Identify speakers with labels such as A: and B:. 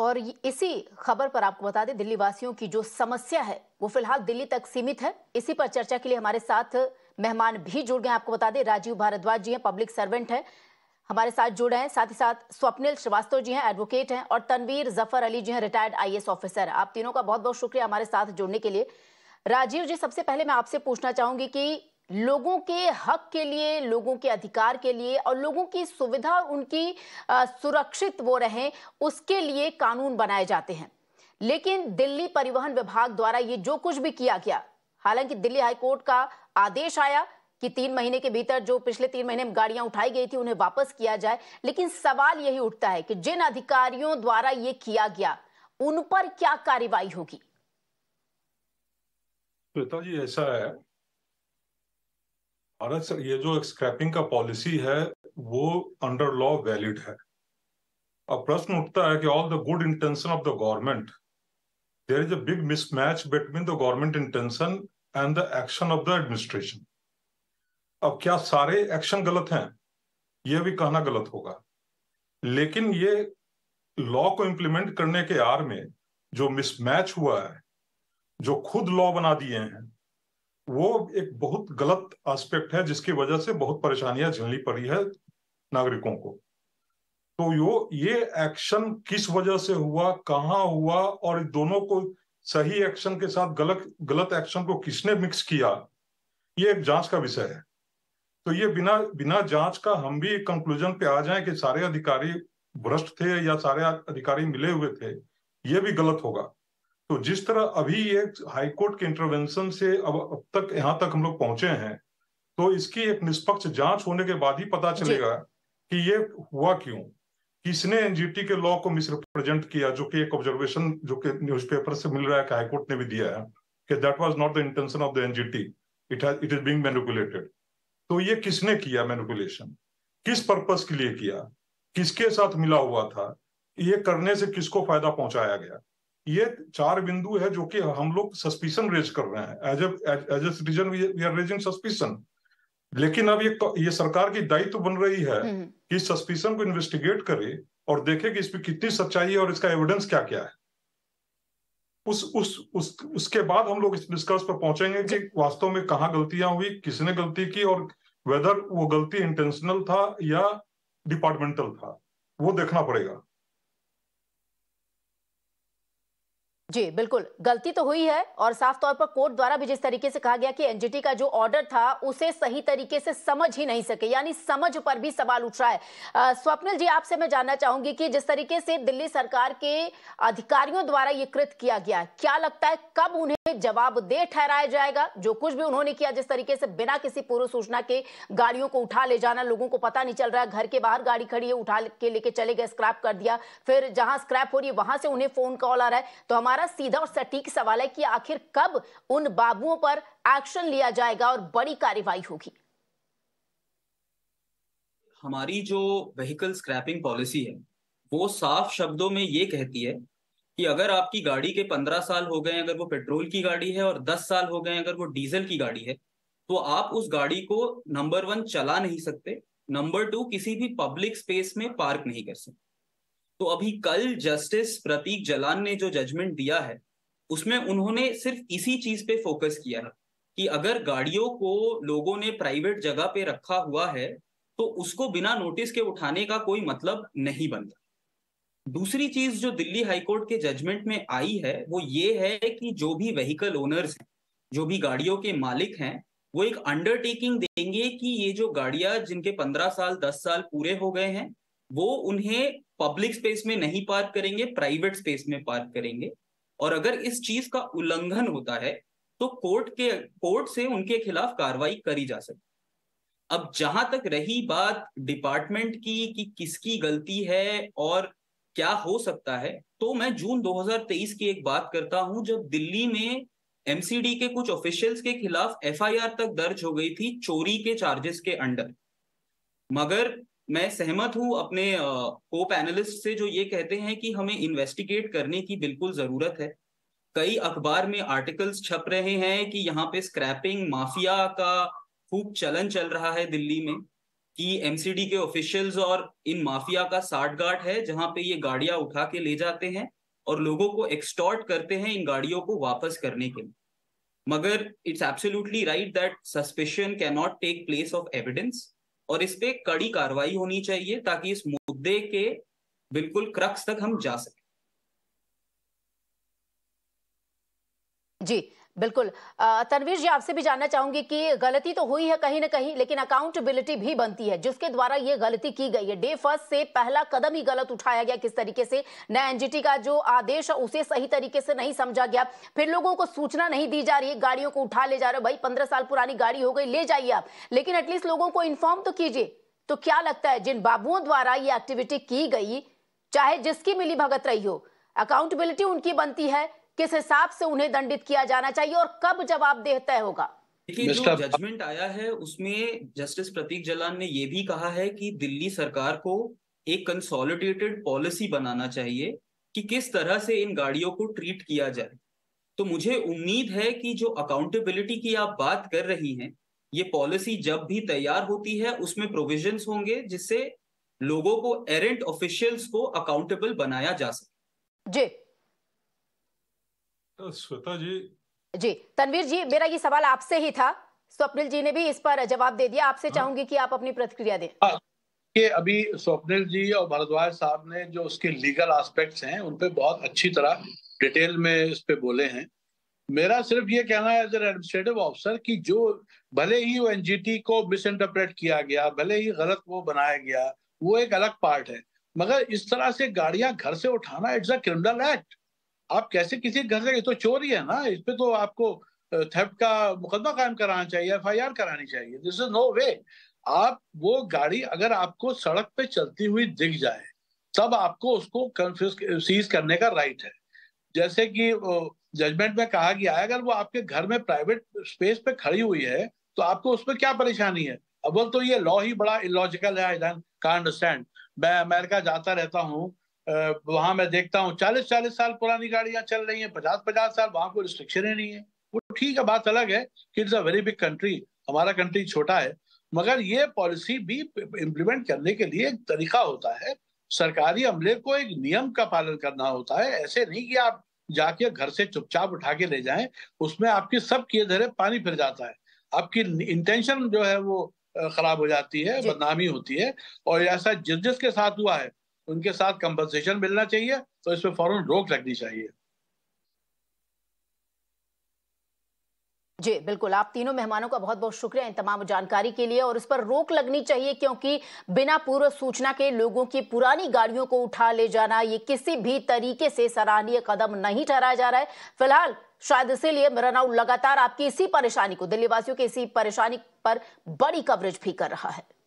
A: और इसी खबर पर आपको बता दें दिल्ली वासियों की जो समस्या है वो फिलहाल दिल्ली तक सीमित है इसी पर चर्चा के लिए हमारे साथ मेहमान भी जुड़ गए आपको बता दें राजीव भारद्वाज जी हैं पब्लिक सर्वेंट हैं हमारे साथ जुड़े हैं साथ ही साथ स्वप्निल श्रीवास्तव जी हैं एडवोकेट हैं और तनवीर जफर अली जी हैं रिटायर्ड आई ऑफिसर आप तीनों का बहुत बहुत शुक्रिया हमारे साथ जुड़ने के लिए राजीव जी सबसे पहले मैं आपसे पूछना चाहूंगी कि लोगों के हक के लिए लोगों के अधिकार के लिए और लोगों की सुविधा और उनकी सुरक्षित वो रहें उसके लिए कानून बनाए जाते हैं लेकिन दिल्ली परिवहन विभाग द्वारा ये जो कुछ भी किया गया हालांकि दिल्ली हाईकोर्ट का आदेश आया कि तीन महीने के भीतर जो पिछले तीन महीने में गाड़ियां उठाई गई थी उन्हें वापस किया जाए लेकिन सवाल यही उठता है कि जिन अधिकारियों द्वारा ये किया गया उन पर क्या कार्रवाई होगी
B: श्वेता जी ऐसा है भारत सर ये जो स्क्रैपिंग का पॉलिसी है वो अंडर लॉ वैलिड है अब प्रश्न उठता है कि all the good intention of the government there is a big mismatch between the government intention and the action of the administration अब क्या सारे एक्शन गलत हैं यह भी कहना गलत होगा लेकिन ये लॉ को इम्प्लीमेंट करने के आर में जो मिसमैच हुआ है जो खुद लॉ बना दिए हैं वो एक बहुत गलत एस्पेक्ट है जिसकी वजह से बहुत परेशानियां झेलनी पड़ी है नागरिकों को तो यो ये एक्शन किस वजह से हुआ कहाँ हुआ और दोनों को सही एक्शन के साथ गलत गलत एक्शन को किसने मिक्स किया ये एक जांच का विषय है तो ये बिना बिना जांच का हम भी कंक्लूजन पे आ जाएं कि सारे अधिकारी भ्रष्ट थे या सारे अधिकारी मिले हुए थे ये भी गलत होगा तो जिस तरह अभी हाई हाईकोर्ट के इंटरवेंशन से अब अब तक यहाँ तक हम लोग पहुंचे हैं तो इसकी एक निष्पक्ष जांच होने के बाद ही पता चलेगा कि ये हुआ क्यों किसने एनजीटी के लॉ को मिसरिप्रेजेंट किया जो कि एक ऑब्जर्वेशन जो कि न्यूज़पेपर से मिल रहा है हाईकोर्ट ने भी दिया है कि that was not the intention of the NGT it it is being manipulated तो ये किसने किया मैनिपुलेशन किस पर्पस के लिए किया किसके साथ मिला हुआ था ये करने से किसको फायदा पहुंचाया गया ये चार बिंदु है जो कि हम लोग सस्पिशन रेज कर रहे हैं as as a citizen we are raising suspicion लेकिन अब ये तो, ये सरकार की दायित्व तो बन रही है हम्म। कि सस्पिशन को इन्वेस्टिगेट करे और देखे कि इसमें कितनी सच्चाई है और इसका एविडेंस क्या क्या है उस उस उस उसके बाद हम लोग इस निष्कर्ष पर पहुंचेंगे कि वास्तव में कहा गलतियां हुई किसने गलती की और वेदर वो गलती इंटेंशनल था या डिपार्टमेंटल था वो देखना पड़ेगा
A: जी बिल्कुल गलती तो हुई है और साफ तौर पर कोर्ट द्वारा भी जिस तरीके से कहा गया कि एनजीटी का जो ऑर्डर था उसे सही तरीके से समझ ही नहीं सके यानी समझ पर भी सवाल उठ रहा है स्वप्निल जी आपसे मैं जानना चाहूंगी कि जिस तरीके से दिल्ली सरकार के अधिकारियों द्वारा ये कृत किया गया क्या लगता है कब उन्हें जवाब दे ठहराया जाएगा जो कुछ भी उन्होंने किया जिस तरीके से बिना किसी पूर्व सूचना के गाड़ियों को उठा ले जाना लोगों को पता नहीं चल रहा है घर के बाहर गाड़ी खड़ी है उठा के लेके चले गए स्क्रैप कर दिया फिर जहां स्क्रैप हो रही है वहां से उन्हें फोन कॉल आ रहा है तो हमारा हमारा सीधा और सटीक सवाल है कि आखिर कब उन बाबुओं पर एक्शन लिया जाएगा और बड़ी कार्रवाई होगी
C: हमारी जो व्हीकल स्क्रैपिंग पॉलिसी है वो साफ शब्दों में ये कहती है कि अगर आपकी गाड़ी के पंद्रह साल हो गए अगर वो पेट्रोल की गाड़ी है और दस साल हो गए अगर वो डीजल की गाड़ी है तो आप उस गाड़ी को नंबर वन चला नहीं सकते नंबर टू किसी भी पब्लिक स्पेस में पार्क नहीं कर सकते तो अभी कल जस्टिस प्रतीक जलान ने जो जजमेंट दिया है उसमें उन्होंने सिर्फ इसी चीज पे फोकस किया है कि अगर गाड़ियों को लोगों ने प्राइवेट जगह पे रखा हुआ है तो उसको बिना नोटिस के उठाने का कोई मतलब नहीं बनता दूसरी चीज जो दिल्ली हाईकोर्ट के जजमेंट में आई है वो ये है कि जो भी व्हीकल ओनर्स हैं जो भी गाड़ियों के मालिक हैं वो एक अंडरटेकिंग देंगे कि ये जो गाड़ियां जिनके पंद्रह साल दस साल पूरे हो गए हैं वो उन्हें पब्लिक स्पेस में नहीं पार्क करेंगे प्राइवेट स्पेस में पार्क करेंगे और अगर इस चीज का उल्लंघन होता है तो कोर्ट के कोर्ट से उनके खिलाफ कार्रवाई करी जा सकती अब जहां तक रही बात डिपार्टमेंट की कि किसकी गलती है और क्या हो सकता है तो मैं जून 2023 की एक बात करता हूं जब दिल्ली में एमसीडी के कुछ ऑफिशियल्स के खिलाफ एफआईआर तक दर्ज हो गई थी चोरी के चार्जेस के अंडर मगर मैं सहमत हूँ अपने को पैनलिस्ट से जो ये कहते हैं कि हमें इन्वेस्टिगेट करने की बिल्कुल जरूरत है कई अखबार में आर्टिकल्स छप रहे हैं कि यहाँ पे स्क्रैपिंग माफिया का खूब चलन चल रहा है दिल्ली में कि एमसीडी के ऑफिशियल्स और इन माफिया का साठगांठ है जहाँ पे ये गाड़ियां उठा के ले जाते हैं और लोगों को एक्सटॉर्ट करते हैं इन गाड़ियों को वापस करने के लिए मगर it's absolutely right that suspicion cannot take place of evidence और इस पर कड़ी कार्रवाई होनी चाहिए ताकि इस मुद्दे के बिल्कुल क्रक्स तक हम जा सकें
A: जी बिल्कुल तनवीर जी आपसे भी जानना चाहूंगी कि गलती तो हुई है कहीं ना कहीं लेकिन अकाउंटेबिलिटी भी बनती है जिसके द्वारा ये गलती की गई है डे फर्स्ट से पहला कदम ही गलत उठाया गया किस तरीके से नया एनजीटी का जो आदेश है उसे सही तरीके से नहीं समझा गया फिर लोगों को सूचना नहीं दी जा रही है गाड़ियों को उठा ले जा रहे हो भाई पंद्रह साल पुरानी गाड़ी हो गई ले जाइए आप लेकिन एटलीस्ट लोगों को इन्फॉर्म तो कीजिए तो क्या लगता है जिन बाबुओं द्वारा ये एक्टिविटी की गई चाहे जिसकी मिली भगत रही हो अकाउंटेबिलिटी उनकी बनती है किस हिसाब से उन्हें दंडित किया जाना चाहिए और कब जवाब जवाबदेह तय होगा
C: जो जजमेंट आया है उसमें जस्टिस प्रतीक जलान ने यह भी कहा है कि दिल्ली सरकार को एक कंसोलिडेटेड पॉलिसी बनाना चाहिए कि किस तरह से इन गाड़ियों को ट्रीट किया जाए तो मुझे उम्मीद है कि जो अकाउंटेबिलिटी की आप बात कर रही हैं ये पॉलिसी जब भी तैयार होती है उसमें प्रोविजंस होंगे जिससे लोगों को एरेंट ऑफिशियल्स को अकाउंटेबल बनाया जा
A: सके जी
C: तो
B: श्वेता जी
A: जी तनवीर जी मेरा ये सवाल आपसे ही था स्वप्निल जी ने भी इस पर जवाब दे दिया आपसे हाँ। चाहूंगी कि आप अपनी प्रतिक्रिया दें हाँ,
D: कि अभी स्वप्निल जी और भारद्वाज साहब ने जो उसके लीगल एस्पेक्ट्स हैं उन पे बहुत अच्छी तरह डिटेल में इस पे बोले हैं मेरा सिर्फ ये कहना है एज एन एडमिनिस्ट्रेटिव ऑफिसर कि जो भले ही वो एनजीटी को मिसइंटरप्रेट किया गया भले ही गलत वो बनाया गया वो एक अलग पार्ट है मगर इस तरह से गाड़ियां घर से उठाना इट्स अ क्रिमिनल एक्ट आप कैसे किसी घर से तो चोरी है ना इस पे तो आपको थेप्ट का मुकदमा कायम कराना चाहिए एफ आई आर करानी चाहिए दिस इज नो वे आप वो गाड़ी अगर आपको सड़क पे चलती हुई दिख जाए तब आपको उसको सीज करने का राइट है जैसे कि जजमेंट में कहा गया है अगर वो आपके घर में प्राइवेट स्पेस पे खड़ी हुई है तो आपको उसमें क्या परेशानी है अब तो ये लॉ ही बड़ा इलॉजिकल है आई कांट अंडरस्टैंड मैं अमेरिका जाता रहता हूँ वहां मैं देखता हूँ चालीस चालीस साल पुरानी गाड़ियां चल रही हैं पचास पचास साल वहां कोई रिस्ट्रिक्शन ही नहीं है वो ठीक है बात अलग है कि it's a very big country हमारा कंट्री छोटा है मगर ये पॉलिसी भी इम्प्लीमेंट करने के लिए एक तरीका होता है सरकारी अमले को एक नियम का पालन करना होता है ऐसे नहीं कि आप जाके घर से चुपचाप उठा के ले जाएं उसमें आपके सब किए धरे पानी फिर जाता है आपकी इंटेंशन जो है वो खराब हो जाती है बदनामी होती है और ऐसा जिस जिस के साथ हुआ है उनके साथ कंपनसेशन मिलना चाहिए तो पर फौरन रोक लगनी चाहिए
A: जी बिल्कुल आप तीनों मेहमानों का बहुत बहुत शुक्रिया इन तमाम जानकारी के लिए और उस पर रोक लगनी चाहिए क्योंकि बिना पूर्व सूचना के लोगों की पुरानी गाड़ियों को उठा ले जाना ये किसी भी तरीके से सराहनीय कदम नहीं ठहराया जा रहा है फिलहाल शायद इसीलिए नाउ लगातार आपकी इसी परेशानी को दिल्लीवासियों की इसी परेशानी पर बड़ी कवरेज भी कर रहा है